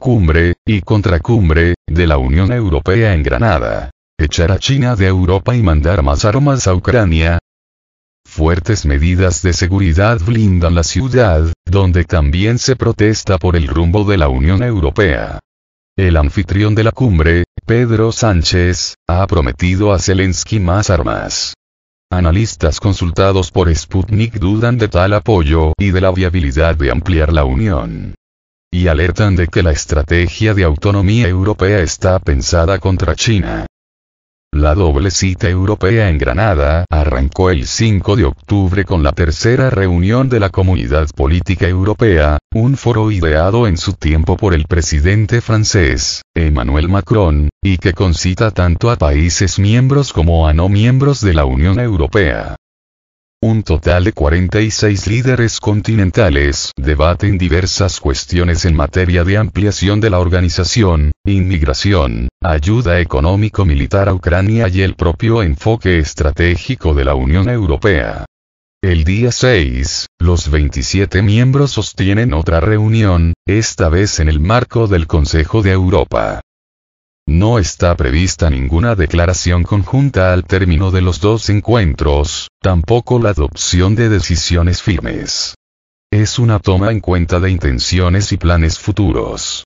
cumbre, y contracumbre, de la Unión Europea en Granada. Echar a China de Europa y mandar más armas a Ucrania. Fuertes medidas de seguridad blindan la ciudad, donde también se protesta por el rumbo de la Unión Europea. El anfitrión de la cumbre, Pedro Sánchez, ha prometido a Zelensky más armas. Analistas consultados por Sputnik dudan de tal apoyo y de la viabilidad de ampliar la unión y alertan de que la estrategia de autonomía europea está pensada contra China. La doble cita europea en Granada arrancó el 5 de octubre con la tercera reunión de la Comunidad Política Europea, un foro ideado en su tiempo por el presidente francés, Emmanuel Macron, y que concita tanto a países miembros como a no miembros de la Unión Europea. Un total de 46 líderes continentales debaten diversas cuestiones en materia de ampliación de la organización, inmigración, ayuda económico-militar a Ucrania y el propio enfoque estratégico de la Unión Europea. El día 6, los 27 miembros sostienen otra reunión, esta vez en el marco del Consejo de Europa. No está prevista ninguna declaración conjunta al término de los dos encuentros, tampoco la adopción de decisiones firmes. Es una toma en cuenta de intenciones y planes futuros.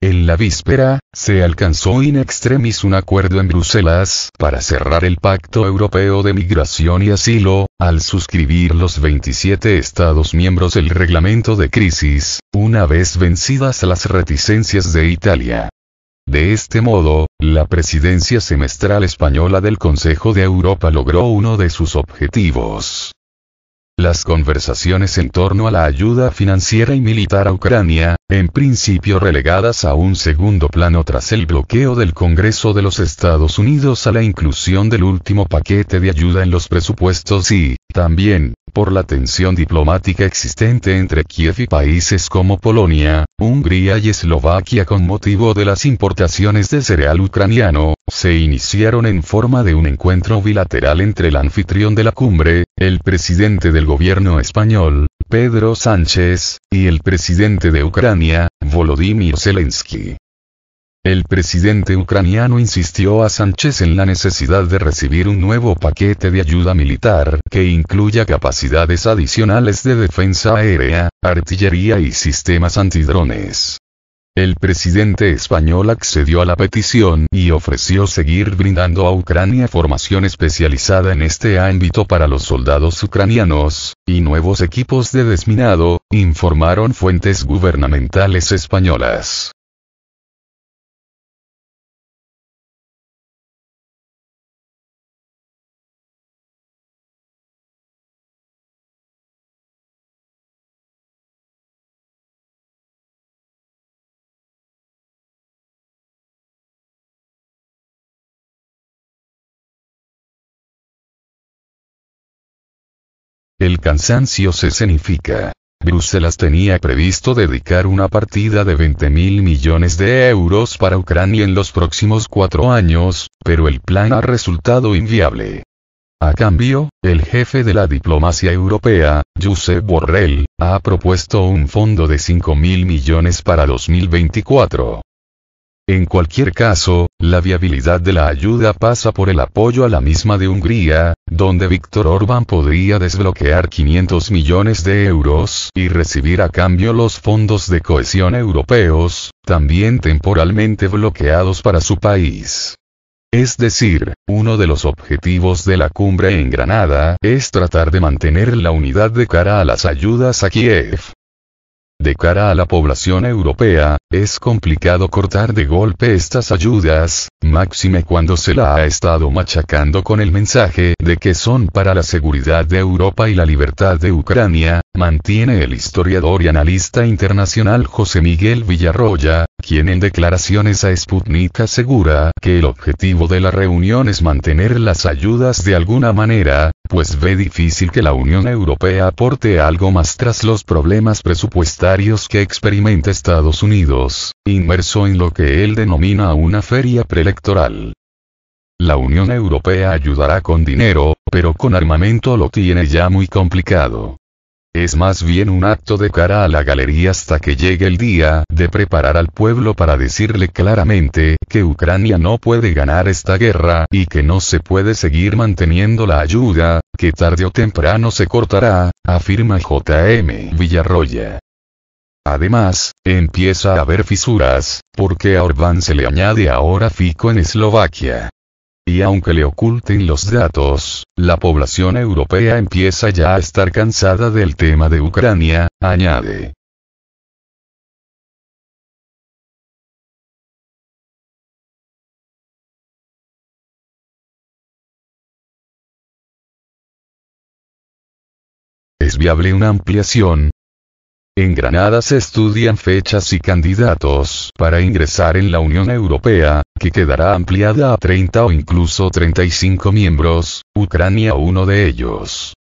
En la víspera, se alcanzó in extremis un acuerdo en Bruselas para cerrar el Pacto Europeo de Migración y Asilo, al suscribir los 27 Estados miembros el reglamento de crisis, una vez vencidas las reticencias de Italia. De este modo, la presidencia semestral española del Consejo de Europa logró uno de sus objetivos. Las conversaciones en torno a la ayuda financiera y militar a Ucrania, en principio relegadas a un segundo plano tras el bloqueo del Congreso de los Estados Unidos a la inclusión del último paquete de ayuda en los presupuestos y, también, por la tensión diplomática existente entre Kiev y países como Polonia, Hungría y Eslovaquia con motivo de las importaciones de cereal ucraniano, se iniciaron en forma de un encuentro bilateral entre el anfitrión de la cumbre, el presidente del gobierno español, Pedro Sánchez, y el presidente de Ucrania, Volodymyr Zelensky. El presidente ucraniano insistió a Sánchez en la necesidad de recibir un nuevo paquete de ayuda militar que incluya capacidades adicionales de defensa aérea, artillería y sistemas antidrones. El presidente español accedió a la petición y ofreció seguir brindando a Ucrania formación especializada en este ámbito para los soldados ucranianos, y nuevos equipos de desminado, informaron fuentes gubernamentales españolas. El cansancio se cenifica. Bruselas tenía previsto dedicar una partida de 20 mil millones de euros para Ucrania en los próximos cuatro años, pero el plan ha resultado inviable. A cambio, el jefe de la diplomacia europea, Josep Borrell, ha propuesto un fondo de 5 mil millones para 2024. En cualquier caso, la viabilidad de la ayuda pasa por el apoyo a la misma de Hungría, donde Víctor Orbán podría desbloquear 500 millones de euros y recibir a cambio los fondos de cohesión europeos, también temporalmente bloqueados para su país. Es decir, uno de los objetivos de la cumbre en Granada es tratar de mantener la unidad de cara a las ayudas a Kiev. De cara a la población europea, es complicado cortar de golpe estas ayudas, máxime cuando se la ha estado machacando con el mensaje de que son para la seguridad de Europa y la libertad de Ucrania, mantiene el historiador y analista internacional José Miguel Villarroya, quien en declaraciones a Sputnik asegura que el objetivo de la reunión es mantener las ayudas de alguna manera, pues ve difícil que la Unión Europea aporte algo más tras los problemas presupuestarios que experimenta Estados Unidos inmerso en lo que él denomina una feria preelectoral. La Unión Europea ayudará con dinero, pero con armamento lo tiene ya muy complicado. Es más bien un acto de cara a la galería hasta que llegue el día de preparar al pueblo para decirle claramente que Ucrania no puede ganar esta guerra y que no se puede seguir manteniendo la ayuda, que tarde o temprano se cortará, afirma JM Villarroya. Además, empieza a haber fisuras, porque a Orbán se le añade ahora Fico en Eslovaquia. Y aunque le oculten los datos, la población europea empieza ya a estar cansada del tema de Ucrania, añade. ¿Es viable una ampliación? En Granada se estudian fechas y candidatos para ingresar en la Unión Europea, que quedará ampliada a 30 o incluso 35 miembros, Ucrania uno de ellos.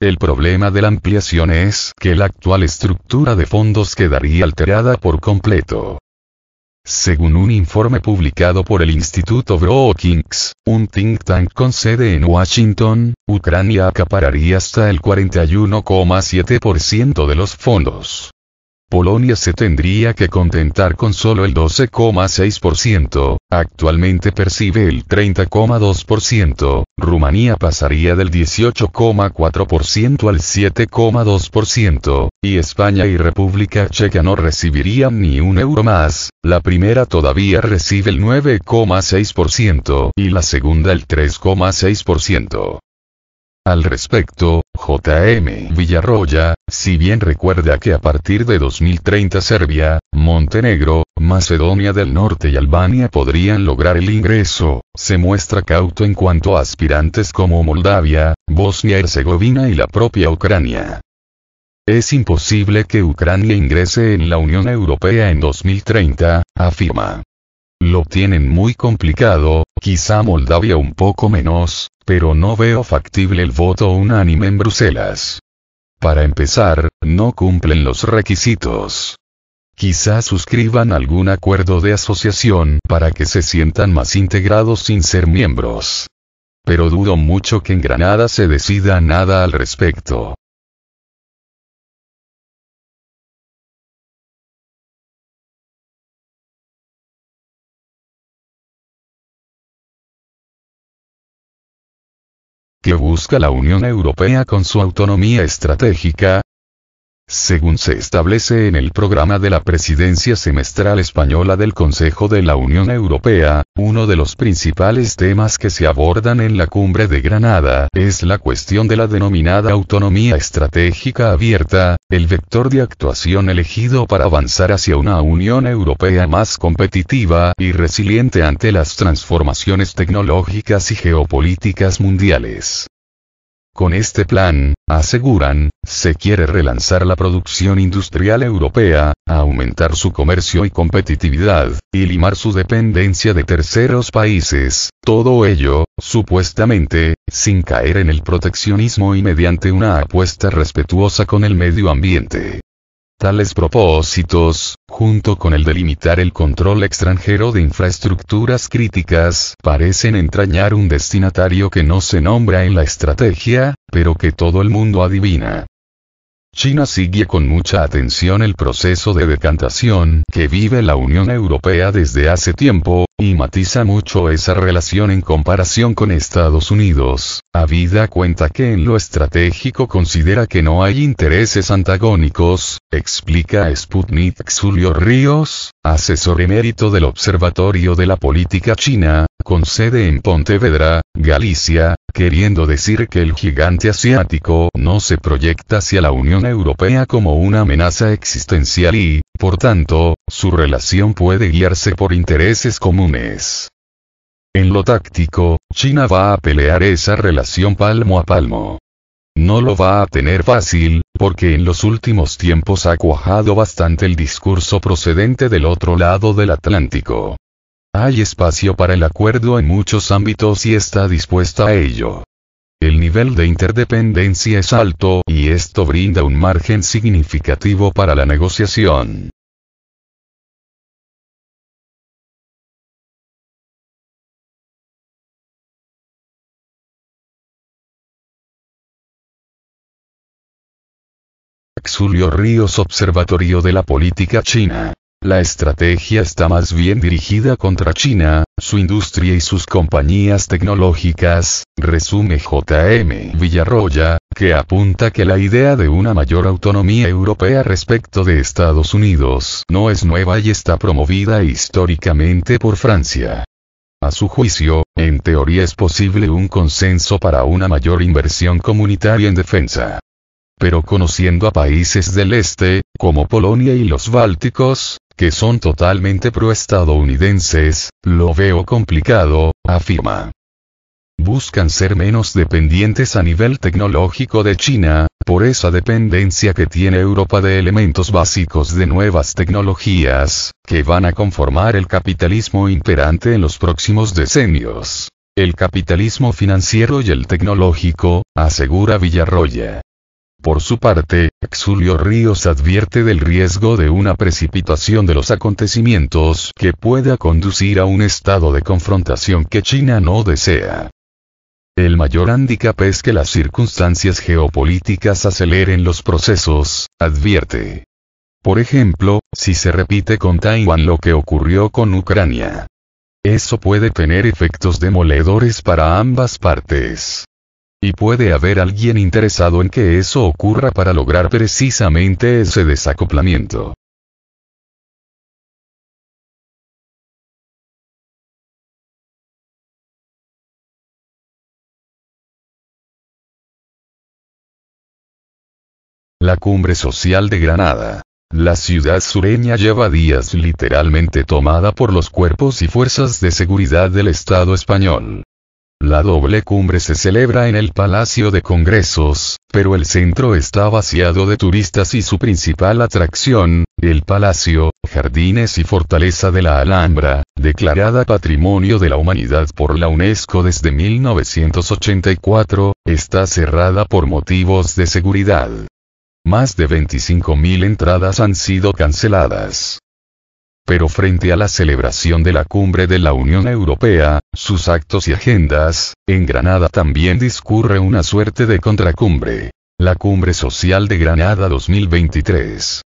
El problema de la ampliación es que la actual estructura de fondos quedaría alterada por completo. Según un informe publicado por el Instituto Brookings, un think tank con sede en Washington, Ucrania acapararía hasta el 41,7% de los fondos. Polonia se tendría que contentar con solo el 12,6%, actualmente percibe el 30,2%, Rumanía pasaría del 18,4% al 7,2%, y España y República Checa no recibirían ni un euro más, la primera todavía recibe el 9,6% y la segunda el 3,6%. Al respecto, JM Villarroya, si bien recuerda que a partir de 2030 Serbia, Montenegro, Macedonia del Norte y Albania podrían lograr el ingreso, se muestra cauto en cuanto a aspirantes como Moldavia, Bosnia-Herzegovina y la propia Ucrania. Es imposible que Ucrania ingrese en la Unión Europea en 2030, afirma. Lo tienen muy complicado, quizá Moldavia un poco menos, pero no veo factible el voto unánime en Bruselas. Para empezar, no cumplen los requisitos. Quizá suscriban algún acuerdo de asociación para que se sientan más integrados sin ser miembros. Pero dudo mucho que en Granada se decida nada al respecto. que busca la Unión Europea con su autonomía estratégica, según se establece en el programa de la presidencia semestral española del Consejo de la Unión Europea, uno de los principales temas que se abordan en la cumbre de Granada es la cuestión de la denominada autonomía estratégica abierta, el vector de actuación elegido para avanzar hacia una Unión Europea más competitiva y resiliente ante las transformaciones tecnológicas y geopolíticas mundiales. Con este plan, aseguran, se quiere relanzar la producción industrial europea, aumentar su comercio y competitividad, y limar su dependencia de terceros países, todo ello, supuestamente, sin caer en el proteccionismo y mediante una apuesta respetuosa con el medio ambiente. Tales propósitos, junto con el de limitar el control extranjero de infraestructuras críticas, parecen entrañar un destinatario que no se nombra en la estrategia, pero que todo el mundo adivina. China sigue con mucha atención el proceso de decantación que vive la Unión Europea desde hace tiempo, y matiza mucho esa relación en comparación con Estados Unidos, habida cuenta que en lo estratégico considera que no hay intereses antagónicos, explica Sputnik Xulio Ríos, asesor emérito del Observatorio de la Política China, con sede en Pontevedra, Galicia, queriendo decir que el gigante asiático no se proyecta hacia la Unión Europea como una amenaza existencial y, por tanto, su relación puede guiarse por intereses comunes. En lo táctico, China va a pelear esa relación palmo a palmo. No lo va a tener fácil, porque en los últimos tiempos ha cuajado bastante el discurso procedente del otro lado del Atlántico. Hay espacio para el acuerdo en muchos ámbitos y está dispuesta a ello. El nivel de interdependencia es alto y esto brinda un margen significativo para la negociación. Xulio Ríos Observatorio de la Política China. La estrategia está más bien dirigida contra China, su industria y sus compañías tecnológicas, resume JM Villarroya, que apunta que la idea de una mayor autonomía europea respecto de Estados Unidos no es nueva y está promovida históricamente por Francia. A su juicio, en teoría es posible un consenso para una mayor inversión comunitaria en defensa pero conociendo a países del este, como Polonia y los Bálticos, que son totalmente proestadounidenses, lo veo complicado, afirma. Buscan ser menos dependientes a nivel tecnológico de China, por esa dependencia que tiene Europa de elementos básicos de nuevas tecnologías, que van a conformar el capitalismo imperante en los próximos decenios. El capitalismo financiero y el tecnológico, asegura Villarroya. Por su parte, Xulio Ríos advierte del riesgo de una precipitación de los acontecimientos que pueda conducir a un estado de confrontación que China no desea. El mayor hándicap es que las circunstancias geopolíticas aceleren los procesos, advierte. Por ejemplo, si se repite con Taiwán lo que ocurrió con Ucrania. Eso puede tener efectos demoledores para ambas partes. Y puede haber alguien interesado en que eso ocurra para lograr precisamente ese desacoplamiento. La cumbre social de Granada. La ciudad sureña lleva días literalmente tomada por los cuerpos y fuerzas de seguridad del Estado español. La doble cumbre se celebra en el Palacio de Congresos, pero el centro está vaciado de turistas y su principal atracción, el Palacio, Jardines y Fortaleza de la Alhambra, declarada Patrimonio de la Humanidad por la UNESCO desde 1984, está cerrada por motivos de seguridad. Más de 25.000 entradas han sido canceladas pero frente a la celebración de la cumbre de la Unión Europea, sus actos y agendas, en Granada también discurre una suerte de contracumbre. La Cumbre Social de Granada 2023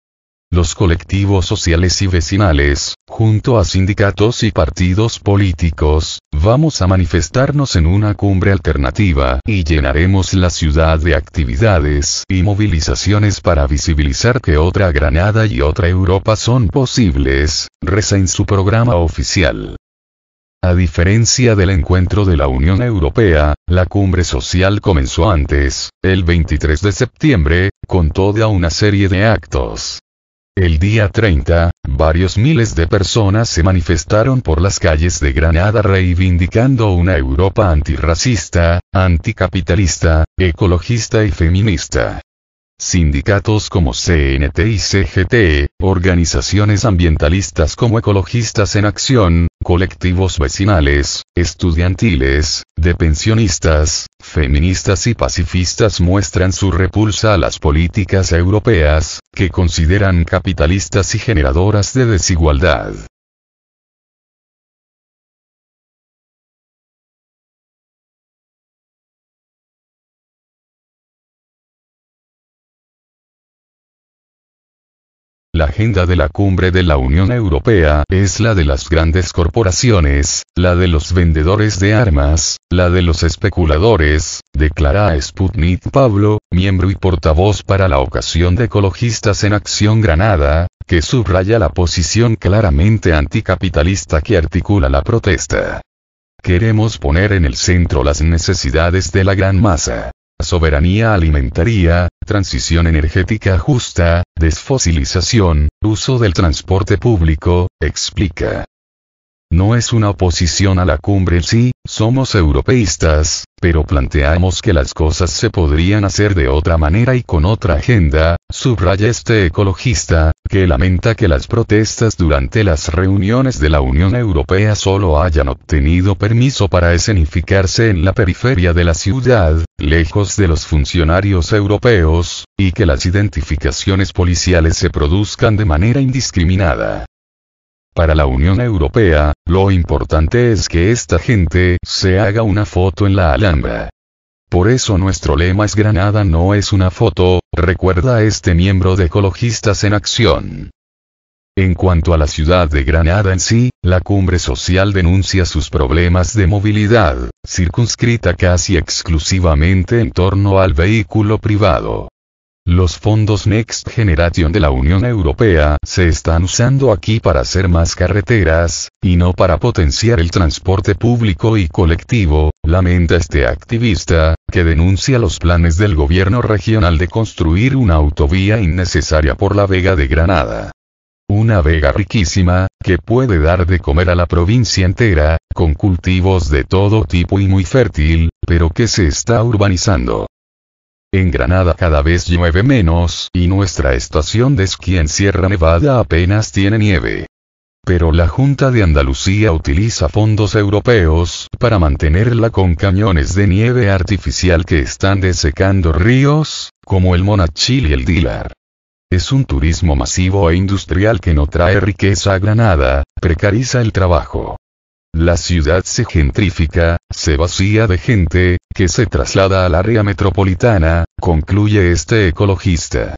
los colectivos sociales y vecinales, junto a sindicatos y partidos políticos, vamos a manifestarnos en una cumbre alternativa y llenaremos la ciudad de actividades y movilizaciones para visibilizar que otra Granada y otra Europa son posibles, reza en su programa oficial. A diferencia del encuentro de la Unión Europea, la cumbre social comenzó antes, el 23 de septiembre, con toda una serie de actos. El día 30, varios miles de personas se manifestaron por las calles de Granada reivindicando una Europa antirracista, anticapitalista, ecologista y feminista. Sindicatos como CNT y CGT, organizaciones ambientalistas como Ecologistas en Acción, colectivos vecinales, estudiantiles, de pensionistas, feministas y pacifistas muestran su repulsa a las políticas europeas, que consideran capitalistas y generadoras de desigualdad. La agenda de la cumbre de la Unión Europea es la de las grandes corporaciones, la de los vendedores de armas, la de los especuladores, declara Sputnik Pablo, miembro y portavoz para la ocasión de Ecologistas en Acción Granada, que subraya la posición claramente anticapitalista que articula la protesta. Queremos poner en el centro las necesidades de la gran masa soberanía alimentaria, transición energética justa, desfosilización, uso del transporte público, explica. No es una oposición a la cumbre en sí, somos europeístas, pero planteamos que las cosas se podrían hacer de otra manera y con otra agenda, subraya este ecologista, que lamenta que las protestas durante las reuniones de la Unión Europea solo hayan obtenido permiso para escenificarse en la periferia de la ciudad, lejos de los funcionarios europeos, y que las identificaciones policiales se produzcan de manera indiscriminada. Para la Unión Europea, lo importante es que esta gente se haga una foto en la Alhambra. Por eso nuestro lema es Granada no es una foto, recuerda este miembro de Ecologistas en Acción. En cuanto a la ciudad de Granada en sí, la cumbre social denuncia sus problemas de movilidad, circunscrita casi exclusivamente en torno al vehículo privado. Los fondos Next Generation de la Unión Europea se están usando aquí para hacer más carreteras, y no para potenciar el transporte público y colectivo, lamenta este activista, que denuncia los planes del gobierno regional de construir una autovía innecesaria por la Vega de Granada. Una vega riquísima, que puede dar de comer a la provincia entera, con cultivos de todo tipo y muy fértil, pero que se está urbanizando. En Granada cada vez llueve menos, y nuestra estación de esquí en Sierra Nevada apenas tiene nieve. Pero la Junta de Andalucía utiliza fondos europeos para mantenerla con cañones de nieve artificial que están desecando ríos, como el Monachil y el Dilar. Es un turismo masivo e industrial que no trae riqueza a Granada, precariza el trabajo la ciudad se gentrifica, se vacía de gente, que se traslada al área metropolitana, concluye este ecologista.